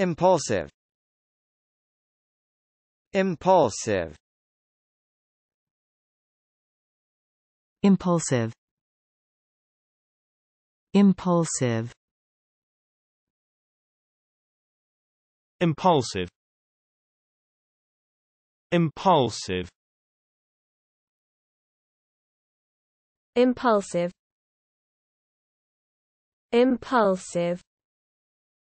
Impulsive Impulsive Impulsive Impulsive Impulsive Impulsive Impulsive Impulsive